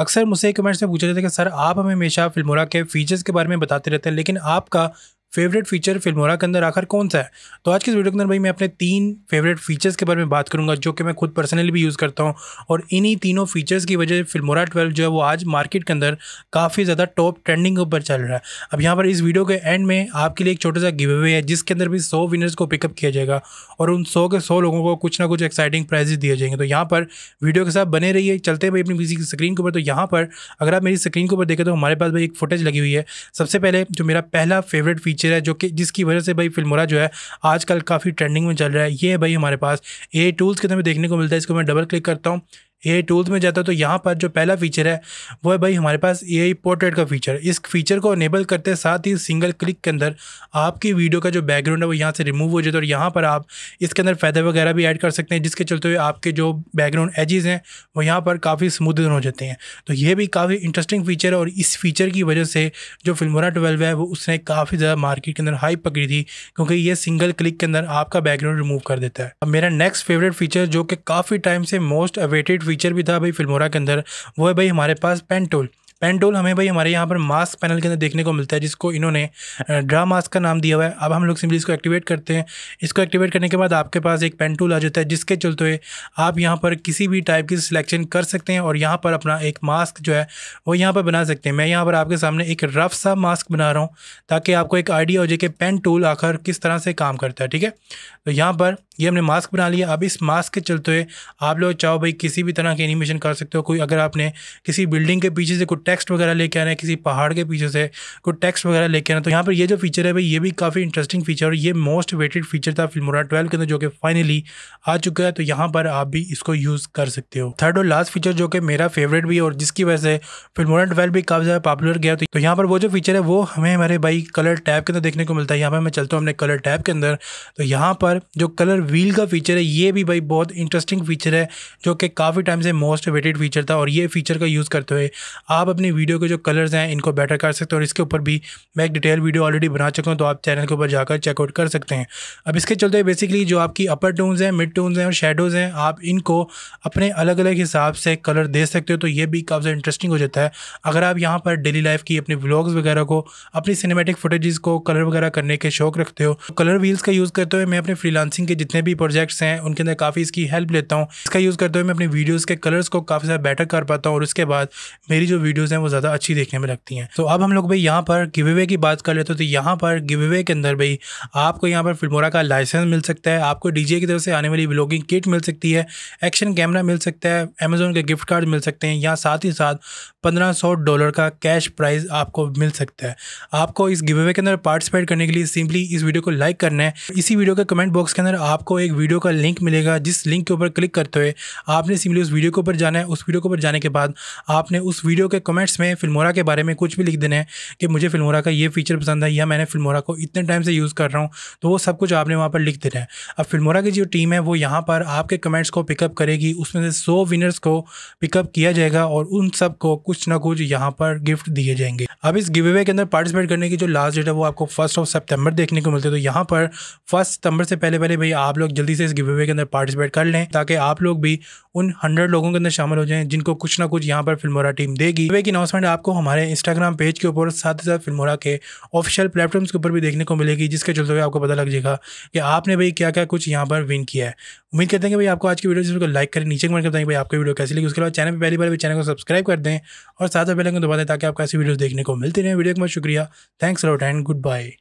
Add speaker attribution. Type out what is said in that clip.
Speaker 1: अक्सर मुझसे कमेंट्स में पूछा जाता है कि सर आप हमें हमेशा फिल्मोरा के फीचर्स के बारे में बताते रहते हैं लेकिन आपका फेवरेट फीचर फिल्मोरा के अंदर आखिर कौन सा है तो आज के इस वीडियो के अंदर भाई मैं अपने तीन फेवरेट फीचर्स के बारे में बात करूंगा जो कि मैं खुद पर्सनली भी यूज़ करता हूँ और इन्हीं तीनों फीचर्स की वजह से फिल्मोरा ट्वेल्व जो है वो आज मार्केट के अंदर काफ़ी ज़्यादा टॉप ट्रेंडिंग ऊपर चल रहा है अब यहाँ पर इस वीडियो के एंड में आपके लिए एक छोटा सा गिवे है जिसके अंदर भी सौ विनर्स को पिकअप किया जाएगा और उन सौ के सौ लोगों को कुछ ना कुछ एक्साइटिंग प्राइजेस दिए जाएंगे तो यहाँ पर वीडियो के साथ बने रहिए चलते भाई अपनी किसी की स्क्रीन के ऊपर तो यहाँ पर अगर आप मेरी स्क्रीन के ऊपर देखें तो हमारे पास भाई एक फुटेज लगी हुई है सबसे पहले जो मेरा पहला फेवरेट फीचर पिक्चर है जो कि जिसकी वजह से भाई फिल्मोरा जो है आजकल काफ़ी ट्रेंडिंग में चल रहा है ये है भाई हमारे पास ए टूल्स के हमें देखने को मिलता है इसको मैं डबल क्लिक करता हूँ ए टूल्स में जाता तो यहाँ पर जो पहला फीचर है वो है भाई हमारे पास ए पोर्ट्रेट का फीचर इस फीचर को अनेबल करते साथ ही सिंगल क्लिक के अंदर आपकी वीडियो का जो बैकग्राउंड है वो यहाँ से रिमूव हो जाता है और यहाँ पर आप इसके अंदर फ़ायदा वगैरह भी ऐड कर सकते हैं जिसके चलते हुए आपके जो बैकग्राउंड एजेज हैं वो यहाँ पर काफ़ी स्मूदन हो जाते हैं तो ये भी काफ़ी इंटरेस्टिंग फीचर है और इस फीचर की वजह से जो फिल्मोरा ट्वेल्व है वो उसने काफ़ी ज़्यादा मार्केट के अंदर हाइप पकड़ी थी क्योंकि ये सिंगल क्लिक के अंदर आपका बैकग्राउंड रिमूव कर देता है अब मेरा नेक्स्ट फेवरेट फीचर जो कि काफ़ी टाइम से मोस्ट अवेटेड फीचर भी था भाई फिल्मोरा के अंदर वो है भाई हमारे पास पेन टूल पेन टूल हमें भाई हमारे यहाँ पर मास्क पैनल के अंदर देखने को मिलता है जिसको इन्होंने ड्रा मास्क का नाम दिया हुआ है अब हम लोग सिंपली इसको एक्टिवेट करते हैं इसको एक्टिवेट करने के बाद आपके पास एक पेन टूल आ जाता है जिसके चलते हुए आप यहाँ पर किसी भी टाइप की सिलेक्शन कर सकते हैं और यहाँ पर अपना एक मास्क जो है वो यहाँ पर बना सकते हैं मैं यहाँ पर आपके सामने एक रफ सा मास्क बना रहा हूँ ताकि आपको एक आइडिया हो जाए कि पेन टूल आकर किस तरह से काम करता है ठीक है तो यहाँ पर ये हमने मास्क बना लिया अब इस मास्क के चलते हुए आप लोग चाहो भाई किसी भी तरह के एनिमेशन कर सकते हो कोई अगर आपने किसी बिल्डिंग के पीछे से कोई टेक्स्ट वगैरह लेके आना है किसी पहाड़ के पीछे से कोई टेक्स्ट वगैरह लेके आना तो यहाँ पर ये जो फीचर है भाई ये भी काफ़ी इंटरेस्टिंग फीचर और ये मोस्ट वेटेड फीचर था फिल्मोरा ट्वेल्व के अंदर जो कि फाइनली आ चुका है तो यहाँ पर आप भी इसको यूज़ कर सकते हो थर्ड और लास्ट फीचर जो कि मेरा फेवरेट भी है और जिसकी वजह से फिल्मोरा ट्वेल्व भी काफ़ी ज़्यादा पॉपुलर गया तो यहाँ पर वो जो फीचर है वो हमें हमारे भाई कलर टैब के अंदर देखने को मिलता है यहाँ पर मैं चलता हूँ अपने कलर टैब के अंदर तो यहाँ पर जो कलर व्हील का फीचर है ये भी भाई बहुत इंटरेस्टिंग फीचर है जो कि काफ़ी टाइम से मोस्ट वेटेड फीचर था और ये फीचर का यूज़ करते हुए आप अपनी वीडियो के जो कलर्स हैं इनको बेटर कर सकते हो और इसके ऊपर भी मैं एक डिटेल वीडियो ऑलरेडी बना चुका हूँ तो आप चैनल के ऊपर जाकर चेकआउट कर सकते हैं अब इसके चलते हुए बेसिकली जो आपकी अपर टोन्स हैं मिड टोन्स हैं और शेडोज़ हैं आप इनको अपने अलग अलग हिसाब से कलर दे सकते हो तो ये भी काफ़ी इंटरेस्टिंग हो जाता है अगर आप यहाँ पर डेली लाइफ की अपने व्लॉग्स वगैरह को अपनी सिनेमेटिक फुटेज को कलर वगैरह करने के शौक रखते हो तो कलर व्हील्स का यूज़ करते हुए मैं अपने फ्रीलांसिंग के जितने जितने भी प्रोजेक्ट्स हैं उनके अंदर काफ़ी इसकी हेल्प लेता हूँ इसका यूज़ करते हुए मैं अपनी वीडियोज़ के कलर्स को काफ़ी ज़्यादा बेटर कर पाता हूँ और उसके बाद मेरी जो वीडियोज़ हैं वो ज़्यादा अच्छी देखने में लगती हैं तो अब हम लोग भाई यहाँ पर गिव अवे की बात कर लेते हो तो यहाँ पर गिव अवे के अंदर भाई आपको यहाँ पर फिल्मोरा का लाइसेंस मिल सकता है आपको डी की तरफ से आने वाली ब्लॉगिंग किट मिल सकती है एक्शन कैमरा मिल सकता है अमेजोन के गिफ्ट कार्ड मिल सकते हैं या साथ ही साथ पंद्रह सौ डॉलर का कैश प्राइज़ आपको मिल सकता है आपको इस गिव अवे के अंदर पार्टिसिपेट करने के लिए सिंपली इस वीडियो को लाइक करना है इसी वीडियो के कमेंट बॉक्स के अंदर आप आपको एक वीडियो का लिंक मिलेगा जिस लिंक के ऊपर क्लिक करते हुए आपने सिमली उस वीडियो के ऊपर जाना है उस वीडियो के ऊपर जाने के बाद आपने उस वीडियो के कमेंट्स में फिल्मोरा के बारे में कुछ भी लिख देना है कि मुझे फिल्मोरा का ये फीचर पसंद है या मैंने फिल्मोरा को इतने टाइम से यूज़ कर रहा हूँ तो वो सब कुछ आपने वहाँ पर लिख देना है अब फिल्मोरा की जो टीम है वो यहाँ पर आपके कमेंट्स को पिकअप करेगी उसमें से सौ विनर्स को पिकअप किया जाएगा और उन सब को कुछ ना कुछ यहाँ पर गिफ्ट दिए जाएंगे अब इस गिवे के अंदर पार्टिसिपेट करने की जो लास्ट डेट है वो आपको फर्स्ट ऑफ सेप्टेम्बर देखने को मिलते हैं तो यहाँ पर फर्स्ट सितंबर से पहले पहले भाई आप आप लोग जल्दी से इस गिव अवे के अंदर पार्टिसिपेट कर लें ताकि आप लोग भी उन हंड्रेड लोगों के अंदर शामिल हो जाएं जिनको कुछ ना कुछ यहाँ पर फिल्मोरा टीम देगी गिवे की अनाउंसमेंट आपको हमारे इंस्टाग्राम पेज के ऊपर साथ ही साथ फिल्मोरा के ऑफिशियल प्लेटफॉर्म्स के ऊपर भी देखने को मिलेगी जिसके चलते हुए आपको पता लग जाएगा कि आपने भाई क्या क्या कुछ यहाँ पर विन किया है उम्मीद करते हैं कि भाई आपको आज की वीडियो को लाइक करें नीचे कमेंट करते हैं भाई आपकी वीडियो कैसी लगी उसके बाद चैनल पर पहली बार भी चैनल को सब्सक्राइब कर दें और साथ ही बेलन को दबा दें ताकि आपको ऐसी वीडियो देखने को मिलती रहे वीडियो का बहुत शुक्रिया thanks lot and good bye